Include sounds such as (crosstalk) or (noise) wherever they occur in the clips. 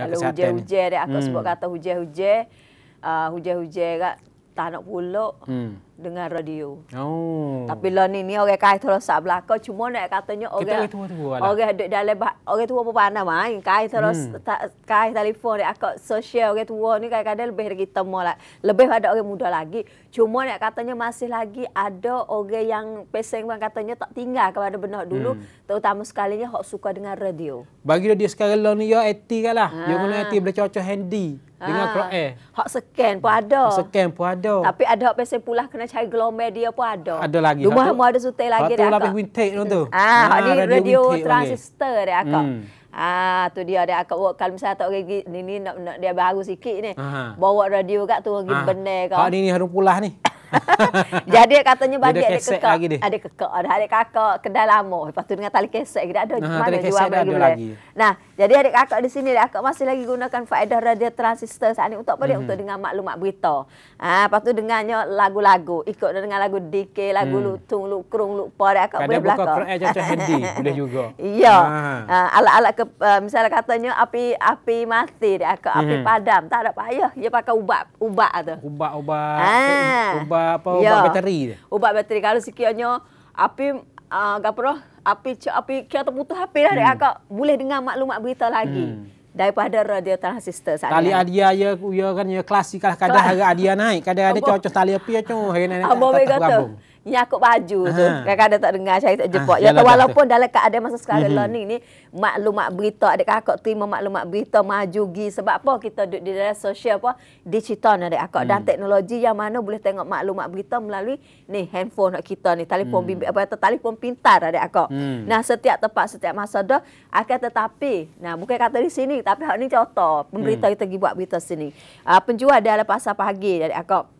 Kalau hujan-hujan dia akak hmm. sebut kata hujan-hujan. Uh, hujan-hujan kat nak pulak. Hmm dengan radio. Oh. Tapi lah ni ni orang kai terosak Kau cuma nak katanya orang Kita itu tua lah. Orang duduk dalam orang tu apa pandai ah, main. kai terus hmm. ta, kai telefon dia akak sosial orang tua ni kadang-kadang lebih dari kita lah. Lebih pada orang muda lagi. Cuma nak katanya masih lagi ada orang yang pesen bang katanya tak tinggal kepada benar dulu hmm. terutama sekalinya hok suka dengan radio. Bagi dia sekarang lah ni yo IT kalah. Ha. Yo guna ah. IT boleh cocok handy. Dengan ha. Ah. Dengan Quran. Hak scan pun ada. Hak scan pun ada. Tapi ada hak pesen pula kena cari gelombang dia pun ada. Ada lagi. Rumah mu ada sutai lagi dah. Satu lapis wintake tu. Ah, ah ha, ni radio, radio transistor okay. dia aku. Hmm. Ah, tu dia ada aku buat kalau misalnya tak pergi ni ni nak, nak dia baru sikit ni. Aha. Bawa radio kat tu pergi ah. benar kau. Ha ni harum pulah ni. (laughs) Jadi katanya bagi ada kekak. Lagi dia. Ada kekak, ada kakak, kedai lama. Lepas tu dengan tali kesek dia ada. Aha, Mana jual dia lagi. Nah, jadi adik kakak di sini adik kakak masih lagi gunakan faedah radio transistor saat ini untuk apa dia mm-hmm. untuk dengar maklumat berita. Ah ha, lepas tu dengarnya lagu-lagu, ikut dengan lagu DK, lagu mm. lutung, lukrung, lupa adik kakak boleh belaka. Kadang buka Quran macam handi boleh juga. Ya. Ha. Ha, alat-alat ke, uh, misalnya katanya api api mati adik kakak, api mm-hmm. padam, tak ada payah dia pakai ubat ubat tu. Ubat-ubat. Ha. Ubat apa? Ya. Ubat ya. bateri. Ubat bateri kalau sekiannya Api uh, ah, gapura, api, api kira terputus api lah hmm. dari akak boleh dengar maklumat berita lagi. Hmm. Daripada radio transistor saya. Tali adia ya, ya kan ya klasik lah. Kadang-kadang adia naik. Kadang-kadang cocok tali api ya cung. Abang kata nyakut baju ha. tu. Kadang-kadang tak dengar saya tak ah, jebak. Ha, ya, walaupun betul. dalam keadaan masa sekarang mm-hmm. Lah learning ni, maklumat berita, adik kakak terima maklumat berita, maju gi. Sebab apa kita duduk di dalam sosial apa, digital ni adik kakak. Hmm. Dan teknologi yang mana boleh tengok maklumat berita melalui ni handphone kita ni, telefon hmm. bimbit, apa kata, telefon pintar adik kakak. Hmm. Nah, setiap tempat, setiap masa dah, akan tetapi, nah bukan kata di sini, tapi hak ni contoh, pemberita hmm. kita pergi buat berita sini. Uh, penjual dalam pasar pagi adik kakak.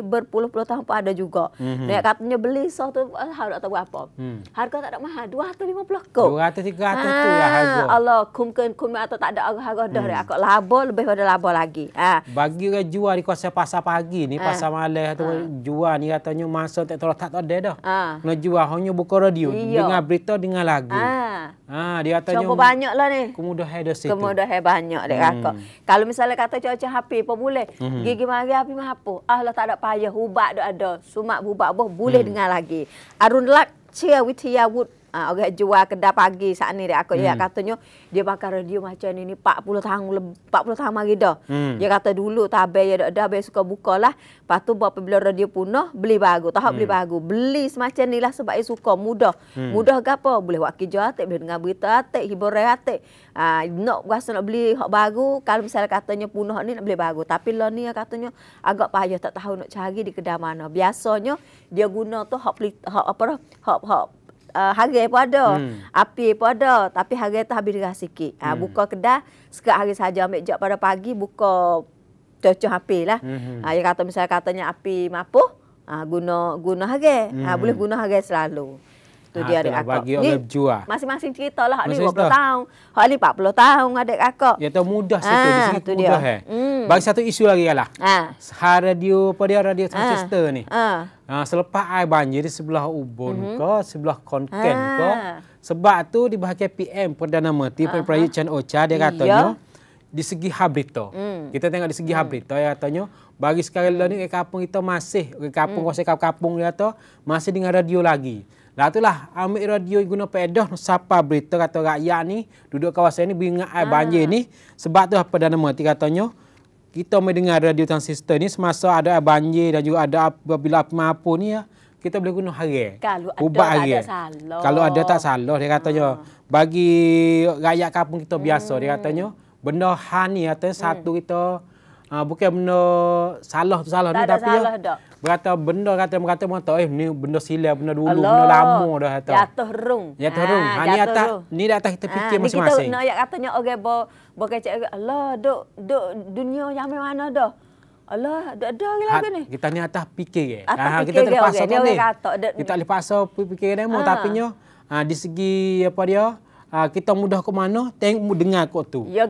ni berpuluh-puluh tahun pun ada juga. Mm -hmm. Dia katanya beli soh tu ah, harga tak apa. Mm. Harga tak ada mahal 250 ke. 200 300 ha, tu ah, lah harga. Allah kumkan kum atau tak ada harga dah mm. aku labo lebih pada labo lagi. Ha. Bagi orang jual di kawasan pasar pagi ni ha. pasar malam ha. jual ni katanya masa tak tahu tak ada dah. Ha. Nak jual hanya buka radio Iyo. dengar berita dengar lagu. Ha. Ha, dia kata Cuma banyak lah ni. Kemudah hair dosis Kemudah hair banyak dia hmm. kata. Kalau misalnya kata cuaca api pun boleh. Hmm. Gigi mari api mah apa. Ah lah tak ada payah. Ubat tu ada. Sumak bubak pun boleh hmm. dengar lagi. Arun Lak, Cia Witya Wood. Uh, orang jual kedai pagi saat ni dia aku hmm. dia katanya dia pakai radio macam ni ni 40 tahun 40 tahun lagi dah. Hmm. Dia kata dulu tabel ya dah dah suka bukalah. Lepas tu buat bila radio punah beli baru. Tahu hmm. beli baru. Beli semacam ni lah sebab dia suka mudah. Hmm. Mudah ke apa? Boleh buat kerja tak boleh dengar berita atik, hiburan Ah Uh, nak rasa nak beli hak baru kalau misalnya katanya punah ni nak beli baru. Tapi lah ni katanya agak payah tak tahu nak cari di kedai mana. Biasanya dia guna tu hak hak apa hak hak uh, harga pun ada. Hmm. Api pun ada. Tapi harga itu habis dah sikit. Ha, hmm. Buka kedai, sekat hari saja ambil jap pada pagi, buka cocok api lah. Hmm. Ha, ah, dia kata misalnya katanya api mampu ha, ah, guna, guna harga. Hmm. Ha, boleh guna harga selalu tu ah, dia adik aku. Bagi orang jua. Masing-masing cerita lah. Ini 20 tahun. tahun. Hak ni 40 tahun adik aku. Ya tu mudah situ. Ha, di sini mudah eh. Hmm. Bagi satu isu lagi lah. Ha. Ha, radio apa dia? Radio ah. Manchester ni. Ha. ha. selepas air banjir di sebelah Ubon mm-hmm. ke, sebelah Konken ha. ke. Sebab tu di bahagian PM Perdana Menteri, uh-huh. Chan Ocha, dia katanya. Yeah. Di segi habrito. Mm. Kita tengok di segi mm. habitat, dia katanya. Bagi sekarang lah mm. ni, kampung kita masih, kampung, mm. kawasan kampung dia tu, masih dengar radio lagi. Lah itulah ambil radio guna pedoh siapa berita kata rakyat ni duduk kawasan ni beringat air ah. banjir ni. Sebab tu apa dan mati katanya. Kita boleh dengar radio transistor ni semasa ada banjir dan juga ada apabila apa-apa ni ya. Kita boleh guna harga. Kalau ada, tak salah. Kalau ada tak salah dia katanya. Ah. Ha. Bagi rakyat kampung kita biasa hmm. dia katanya. Benda hani ni katanya satu hmm. kita. Uh, bukan benda salah tu salah tak ni. ada tapi ya, salah ya, berkata benda kata berkata mata eh ni benda silap benda dulu Allah. benda lama dah kata. Jatuh rung. Jatuh rung. Ah, ha, ha jatuh ni atas rung. ni dah atas kita ah, fikir ha, masing-masing. Kita nak ayat katanya orang okay, bo bo kecek Allah duk duk dunia yang mana dah. Allah, dah ada lagi ha, lagu ni. Kita ni atas fikir ke. Atas ha, ha kita tak pasal okay. ni. Kata, kita tak pasal fikir demo ha. Ah. tapi nya ha, di segi apa dia? Ha, kita mudah ke mana? Tengok dengar kot tu. Ya.